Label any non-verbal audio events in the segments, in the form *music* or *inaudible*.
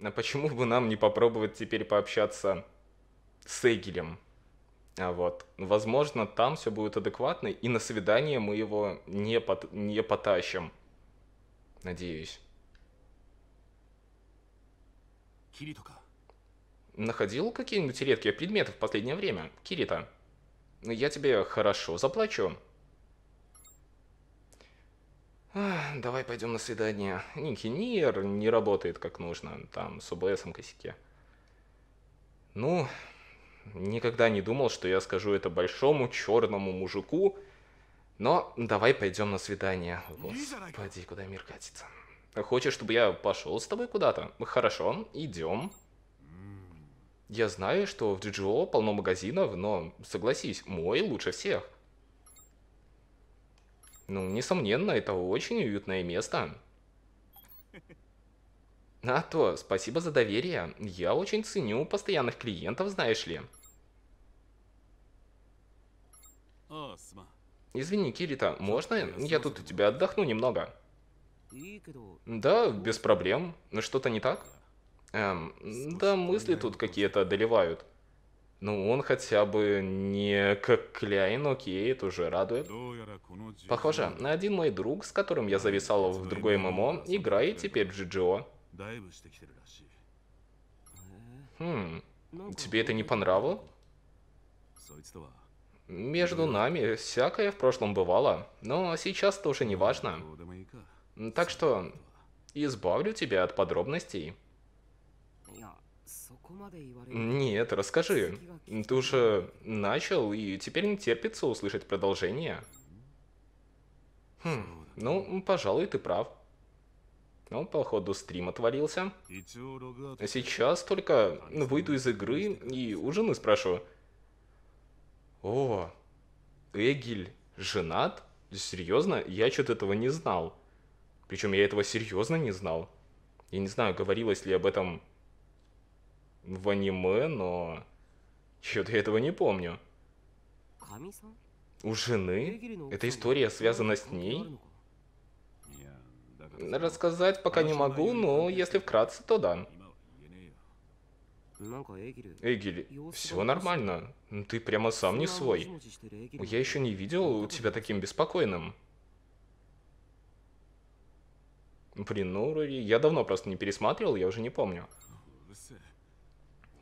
а почему бы нам не попробовать теперь пообщаться с Эгелем? А вот, возможно, там все будет адекватно, и на свидание мы его не, пот не потащим. Надеюсь. Находил какие-нибудь редкие предметы в последнее время, Кирита? Я тебе хорошо заплачу давай пойдем на свидание. Ники Нир не работает как нужно, там, с ОБСом косяки. Ну, никогда не думал, что я скажу это большому черному мужику, но давай пойдем на свидание. Господи, куда мир катится. Хочешь, чтобы я пошел с тобой куда-то? Хорошо, идем. Я знаю, что в GGO полно магазинов, но, согласись, мой лучше всех. Ну, несомненно, это очень уютное место. А то, спасибо за доверие. Я очень ценю постоянных клиентов, знаешь ли. Извини, Кирита, можно я тут у тебя отдохну немного? Да, без проблем. Что-то не так? Эм, да, мысли тут какие-то одолевают. Ну, он хотя бы не как Кляйн, окей, это уже радует. Похоже, на один мой друг, с которым я зависал в другой ММО, играет теперь в GGO. Хм, тебе это не понравилось? Между нами всякое в прошлом бывало, но сейчас тоже не важно. Так что избавлю тебя от подробностей. Нет, расскажи. Ты уже начал, и теперь не терпится услышать продолжение. Хм, ну, пожалуй, ты прав. Ну, походу, стрим отвалился. Сейчас только выйду из игры и у жены спрошу. О, Эгель женат? Серьезно? Я что-то этого не знал. Причем я этого серьезно не знал. Я не знаю, говорилось ли об этом в аниме, но... Чё-то я этого не помню. У жены? Эта история связана с ней? Рассказать пока не могу, но если вкратце, то да. Эгель, все нормально. Ты прямо сам не свой. Я еще не видел тебя таким беспокойным. Блин, ну, я давно просто не пересматривал, я уже не помню.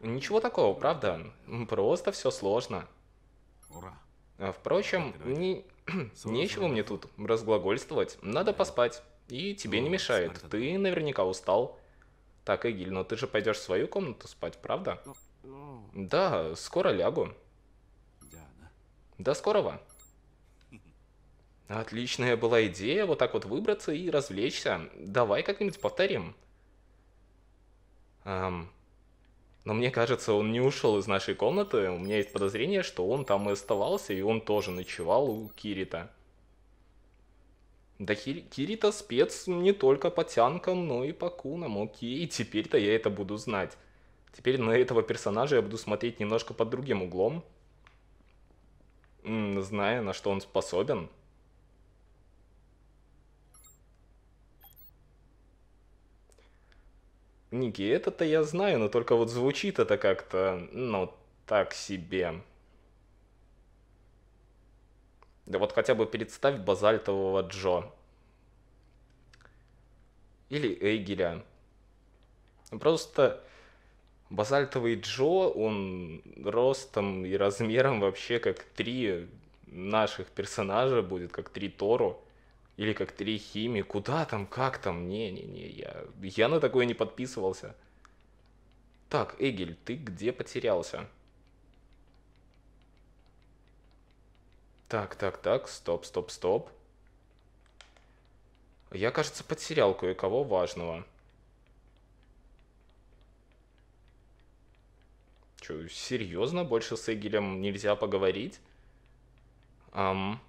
Ничего такого, правда? Просто все сложно. Ура. А, впрочем, не... нечего мне тут разглагольствовать. Надо поспать. И тебе не мешает. Ты наверняка устал. Так, Эгиль, но ты же пойдешь в свою комнату спать, правда? Ну, ну. Да, скоро лягу. До скорого. *laughs* Отличная была идея вот так вот выбраться и развлечься. Давай как-нибудь повторим. Эм, но мне кажется, он не ушел из нашей комнаты. У меня есть подозрение, что он там и оставался, и он тоже ночевал у Кирита. Да Хир... Кирита спец не только по тянкам, но и по кунам, окей, теперь-то я это буду знать. Теперь на этого персонажа я буду смотреть немножко под другим углом, зная, на что он способен. Ники, это-то я знаю, но только вот звучит это как-то, ну, так себе. Да вот хотя бы представь базальтового Джо. Или Эйгеля. Просто базальтовый Джо, он ростом и размером вообще как три наших персонажа будет, как три Тору. Или как три химии, куда там, как там, не-не-не, я, я на такое не подписывался. Так, Эгель, ты где потерялся? Так, так, так, стоп, стоп, стоп. Я, кажется, потерял кое-кого важного. Че, серьезно? Больше с Эгелем нельзя поговорить? Ам... Um...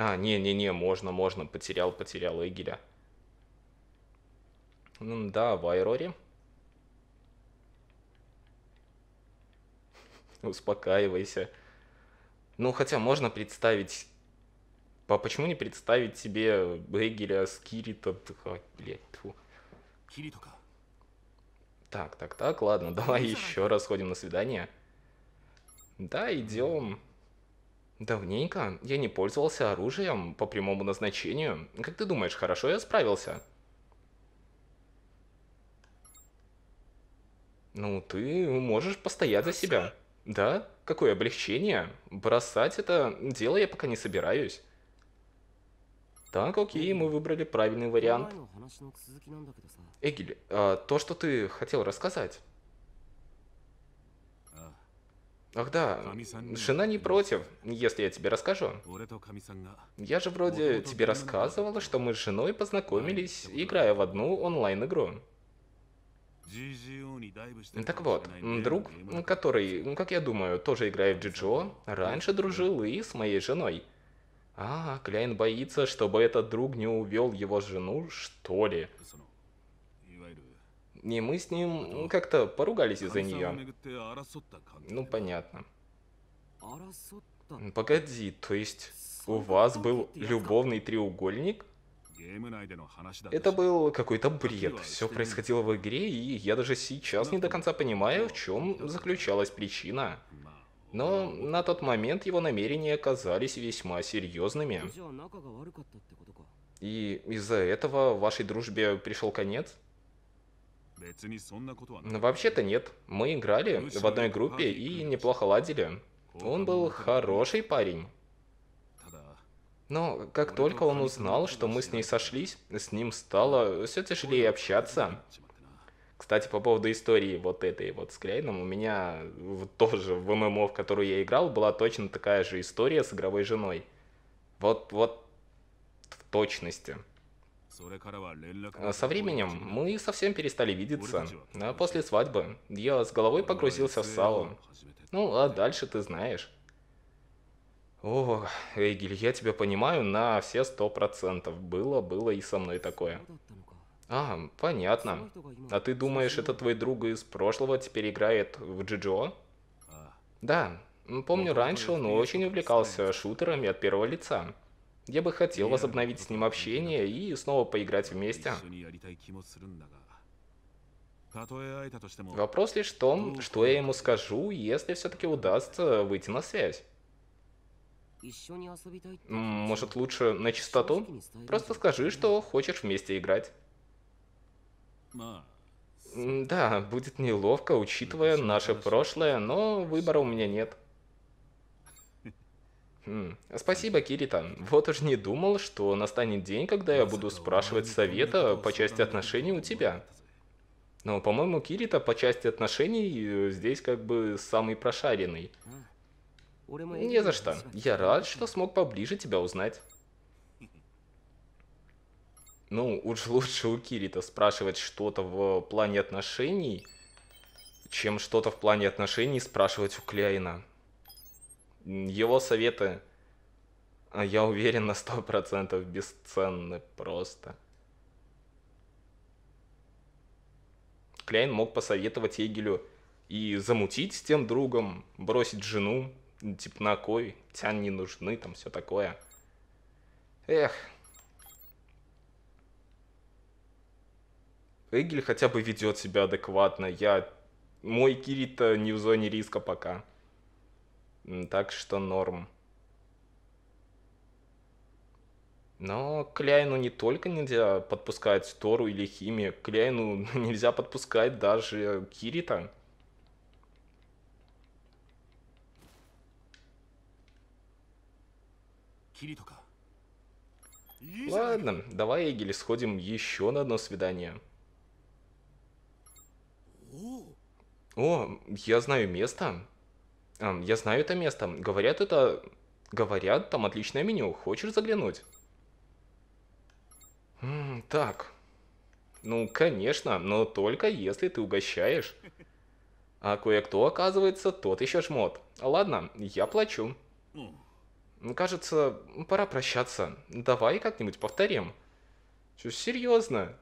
А, не-не-не, можно, можно, потерял, потерял Игеля. Ну да, в Айроре. Успокаивайся. Ну, хотя можно представить... А почему не представить себе Эгеля с Кирито Ой, блядь, Так, так, так, ладно, давай еще раз ходим на свидание. Да, идем. Давненько я не пользовался оружием по прямому назначению. Как ты думаешь, хорошо я справился? Ну, ты можешь постоять за себя. Да? Какое облегчение. Бросать это дело я пока не собираюсь. Так, окей, мы выбрали правильный вариант. Эгель, а, то, что ты хотел рассказать... Ах да, жена не против, если я тебе расскажу. Я же вроде тебе рассказывала, что мы с женой познакомились, играя в одну онлайн-игру. Так вот, друг, который, ну, как я думаю, тоже играет в Джиджо, раньше дружил и с моей женой. А, Кляйн боится, чтобы этот друг не увел его жену, что ли? И мы с ним ну, как-то поругались из-за нее. Ну, понятно. Ну, Погоди, то есть у вас был любовный треугольник? Это был какой-то бред. Все происходило в игре, и я даже сейчас ну, не до конца понимаю, в чем заключалась причина. Но на тот момент его намерения казались весьма серьезными. И из-за этого вашей дружбе пришел конец? Ну, вообще-то нет. Мы играли ну, в одной группе и неплохо ладили. Он был хороший парень. Но как только он узнал, что мы с ней сошлись, с ним стало все тяжелее общаться. Кстати, по поводу истории вот этой вот с Клейном, у меня тоже в ММО, в которую я играл, была точно такая же история с игровой женой. Вот, вот в точности. А со временем мы совсем перестали видеться. А после свадьбы я с головой погрузился в сало. Ну, а дальше ты знаешь. О, Эгель, я тебя понимаю на все сто процентов. Было, было и со мной такое. А, понятно. А ты думаешь, это твой друг из прошлого теперь играет в Джиджо? Да. Помню, раньше он очень увлекался шутерами от первого лица. Я бы хотел возобновить с ним общение и снова поиграть вместе. А Вопрос лишь в том, ну, что я ему скажу, если все-таки удастся выйти на связь. Может, лучше на чистоту? Просто скажи, что хочешь вместе играть. А, да, будет неловко, учитывая наше прошлое, но выбора у меня нет. Спасибо, Кирита. Вот уж не думал, что настанет день, когда я буду спрашивать совета по части отношений у тебя. Но, ну, по-моему, Кирита по части отношений э, здесь как бы самый прошаренный. Не за что. Я рад, что смог поближе тебя узнать. Ну, уж лучше у Кирита спрашивать что-то в плане отношений, чем что-то в плане отношений спрашивать у Кляйна. Его советы, а, я уверен, на 100% бесценны просто. Кляйн мог посоветовать Егелю и замутить с тем другом, бросить жену, типа на кой, тян не нужны, там все такое. Эх. Эгель хотя бы ведет себя адекватно. Я... Мой Кирита не в зоне риска пока. Так что норм. Но Кляйну не только нельзя подпускать Тору или Хими, Кляйну *laughs* нельзя подпускать даже Кирита. Ладно, давай, Эгель, сходим еще на одно свидание. О, я знаю место. Я знаю это место. Говорят, это... Говорят, там отличное меню. Хочешь заглянуть? М -м, так. Ну, конечно, но только если ты угощаешь. А кое-кто, оказывается, тот еще жмот. Ладно, я плачу. Кажется, пора прощаться. Давай как-нибудь повторим. Что серьезно?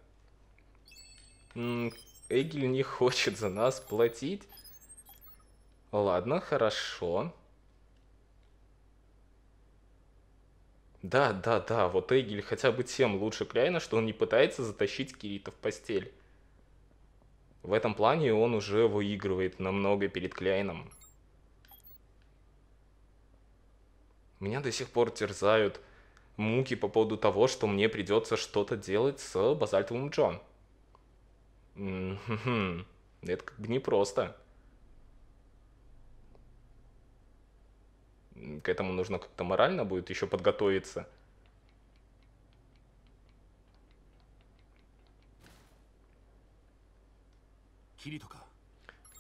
Эгель не хочет за нас платить? Ладно, хорошо. Да, да, да, вот Эгель хотя бы тем лучше Кляйна, что он не пытается затащить Кирита в постель. В этом плане он уже выигрывает намного перед Кляйном. Меня до сих пор терзают муки по поводу того, что мне придется что-то делать с базальтовым Джон. Это как бы непросто. К этому нужно как-то морально будет еще подготовиться.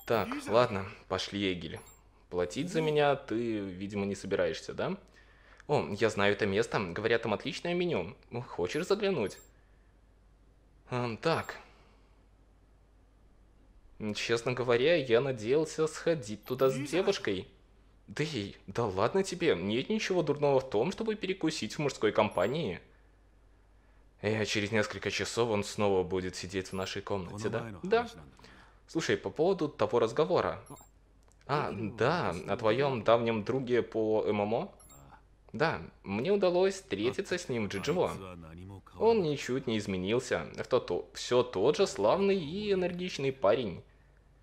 Так, ладно, пошли, Эгель. Платить за ну? меня ты, видимо, не собираешься, да? О, я знаю это место. Говорят, там отличное меню. Ну, хочешь заглянуть? так. Честно говоря, я надеялся сходить туда с девушкой. Дэй, да ладно тебе, нет ничего дурного в том, чтобы перекусить в мужской компании. И э, а через несколько часов он снова будет сидеть в нашей комнате, да? Да. Слушай, по поводу того разговора. А, ну, ну, да, ну, о твоем давнем друге по ММО? А. Да, мне удалось встретиться а, с ним в Джидживо. Он ничуть не изменился. Это то, все тот же славный и энергичный парень.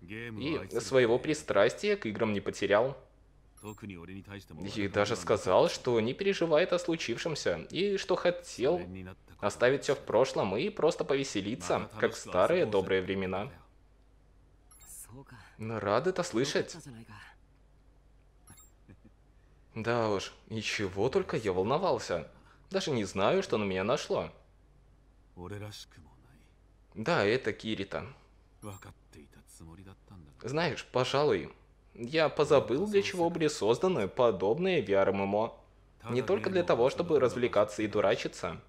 И своего пристрастия к играм не потерял. И даже сказал, что не переживает о случившемся, и что хотел оставить все в прошлом и просто повеселиться, как в старые добрые времена. Но ну, рад это слышать. Да уж, и чего только я волновался. Даже не знаю, что на меня нашло. Да, это Кирита. Знаешь, пожалуй, я позабыл, для чего были созданы подобные VR-ММО. Не только для того, чтобы развлекаться и дурачиться.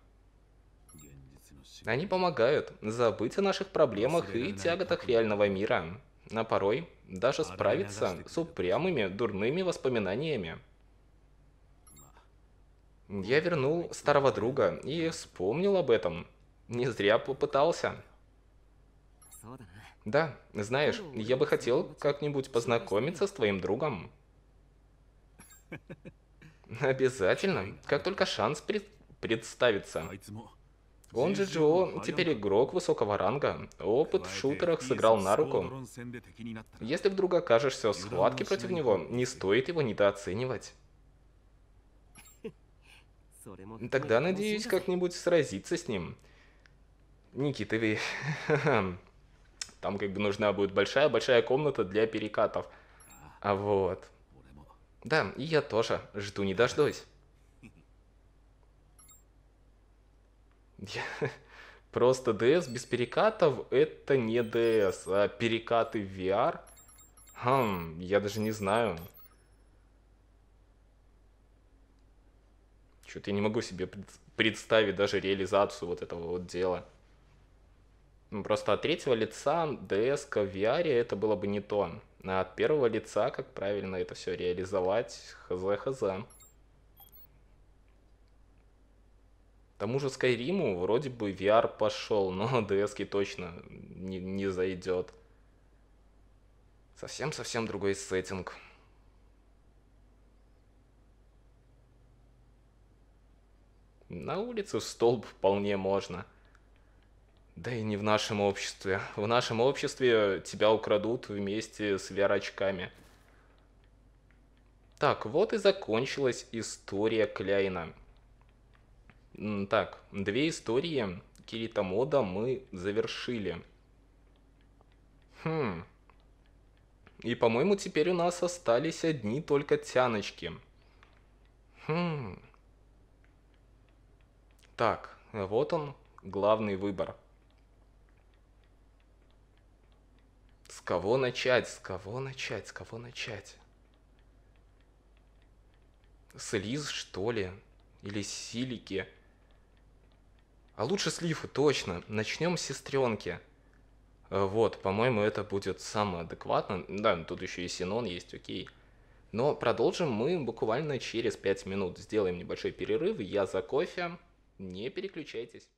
Они помогают забыть о наших проблемах и тяготах реального мира, а порой даже справиться с упрямыми дурными воспоминаниями. Я вернул старого друга и вспомнил об этом. Не зря попытался. Да, знаешь, я бы хотел как-нибудь познакомиться с твоим другом. *laughs* Обязательно, как только шанс пред представится. Он же Джо теперь игрок высокого ранга. Опыт в шутерах сыграл на руку. Если вдруг окажешься в схватке против него, не стоит его недооценивать. *laughs* Тогда ну надеюсь как-нибудь сразиться с ним. Никита, ты. *laughs* Там как бы нужна будет большая-большая комната для перекатов. А вот. Да, и я тоже жду не дождусь. Я... *laughs* Просто DS без перекатов это не DS, а перекаты в VR. Хм, я даже не знаю. Что-то я не могу себе представить даже реализацию вот этого вот дела. Просто от третьего лица DS в VR это было бы не то. А от первого лица, как правильно это все реализовать, хз-хз. тому же Скайриму вроде бы VR пошел, но DS *laughs* точно не, не зайдет. Совсем-совсем другой сеттинг. На улице в столб вполне можно. Да и не в нашем обществе. В нашем обществе тебя украдут вместе с vr Так, вот и закончилась история Кляйна. Так, две истории Кирита Мода мы завершили. Хм. И, по-моему, теперь у нас остались одни только тяночки. Хм. Так, вот он, главный выбор. кого начать, с кого начать, с кого начать? С Элиз, что ли? Или с Силики? А лучше с Лифы, точно. Начнем с сестренки. Э, вот, по-моему, это будет самое адекватно. Да, тут еще и Синон есть, окей. Но продолжим мы буквально через 5 минут. Сделаем небольшой перерыв. Я за кофе. Не переключайтесь.